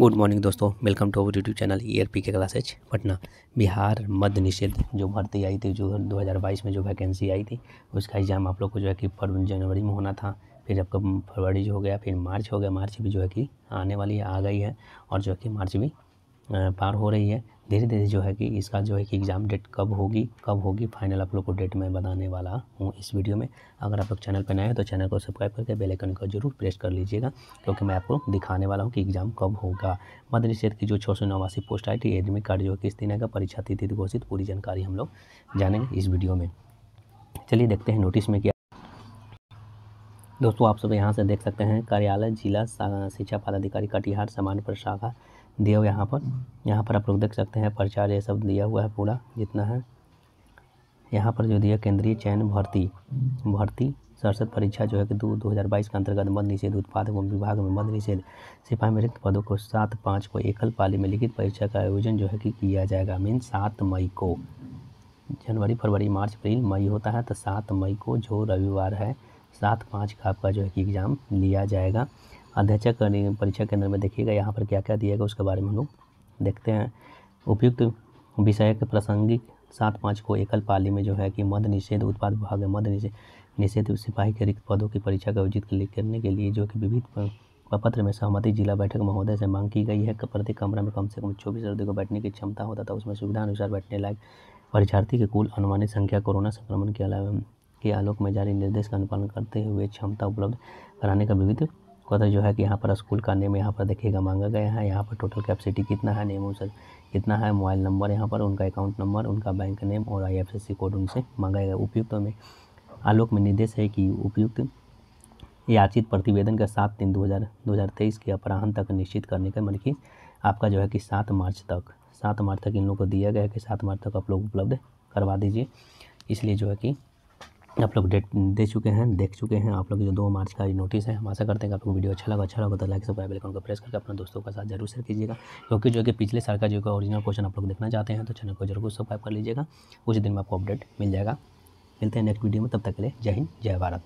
good morning दोस्तों welcome to our YouTube channel E R P के classes Patna Bihar मध्य निषेध जो भर्ती आई थी जो 2022 में जो वैकेंसी आई थी उसका एग्ज़ाम आप लोग को जो है कि जनवरी में होना था फिर आपका फरवरी जो हो गया फिर मार्च हो गया मार्च भी जो है कि आने वाली आ गई है और जो है कि मार्च भी पार हो रही है धीरे धीरे जो है कि इसका जो है कि एग्ज़ाम डेट कब होगी कब होगी फाइनल आप लोग को डेट मैं बताने वाला हूँ इस वीडियो में अगर आप लोग चैनल पर नए हैं तो चैनल को सब्सक्राइब करके बेल आइकन को जरूर प्रेस कर लीजिएगा क्योंकि मैं आपको दिखाने वाला हूँ कि एग्ज़ाम कब होगा मध्य निषेध की जो छः सौ नवासी पोस्ट आई थी एडमिट कार्ड जो है किस दिन आएगा परीक्षा तिथि घोषित पूरी जानकारी हम लोग जानेंगे इस वीडियो में चलिए देखते हैं नोटिस में क्या दोस्तों आप सब यहाँ से देख सकते हैं कार्यालय जिला शिक्षा पदाधिकारी कटिहार सामान्य प्रशाखा दिया हुआ यहाँ पर यहाँ पर आप लोग देख सकते हैं प्रचार ये सब दिया हुआ है पूरा जितना है यहाँ पर जो दिया केंद्रीय चयन भर्ती भर्ती सरसद परीक्षा जो है कि दो हज़ार बाईस के अंतर्गत मध्य निषेध उत्पाद एवं विभाग में मध्य निषेध सिपाही में रिक्त पदों को सात पाँच को एकल पाली में लिखित परीक्षा का आयोजन जो है कि किया जाएगा मीन सात मई को जनवरी फरवरी मार्च अप्रैल मई होता है तो सात मई को जो रविवार है सात पाँच का आपका जो है कि एग्ज़ाम लिया जाएगा अध्यक्षक परीक्षा केंद्र में देखिएगा यहाँ पर क्या क्या दिया गया उसके बारे में हम लोग देखते हैं उपयुक्त विषय के प्रासंगिक सात पाँच को एकल पाली में जो है कि मध्य निषेध उत्पाद विभाग है मध्य निषेध निषेध सिपाही के रिक्त पदों की परीक्षा का आयोजित करने के लिए जो कि विभिन्न पत्र में सहमति जिला बैठक महोदय से मांग की गई है कि प्रत्येक कमरा में कम से कम चौबीस अर्थी को बैठने की क्षमता होता था उसमें सुविधा अनुसार बैठने लायक परीक्षार्थी की कुल अनुमानित संख्या कोरोना संक्रमण के अलावा के आलोक में जारी निर्देश का अनुपालन करते हुए क्षमता उपलब्ध कराने का विविध कदर तो जो है कि यहाँ पर स्कूल का नेम यहाँ पर देखिएगा मांगा गया है यहाँ पर टोटल कैपेसिटी कितना है नेम सर कितना है मोबाइल नंबर यहाँ पर उनका अकाउंट नंबर उनका बैंक नेम और आईएफएससी कोड उनसे मांगा गया उपयुक्त में आलोक में निर्देश है कि उपयुक्त याचित प्रतिवेदन का सात तीन दो हज़ार दो हज़ार तेईस के अपराहन तक निश्चित करने का मतलब कि आपका जो है कि सात मार्च तक सात मार्च तक इन लोगों को दिया गया है कि सात मार्च तक आप लोग उपलब्ध करवा दीजिए इसलिए जो है कि आप लोग डेट दे चुके हैं देख चुके हैं आप लोग जो दो मार्च का नोटिस है हम आशा करते हैं कि आपको वीडियो अच्छा लगा अच्छा लगा तो लाइक सब्सक्राइब आइकन को प्रेस करके अपने दोस्तों के साथ जरूर शेयर कीजिएगा क्योंकि जो कि पिछले साल का जो का ओरिजिनल क्वेश्चन आप लोग देखना चाहते हैं तो चैनल को जरूर सब्सक्राइब कर लीजिएगा उसी दिन में आपको अपडेट मिल जाएगा मिलते हैं नेक्स्ट वीडियो में तब तक के लिए जय हिंद जय भारत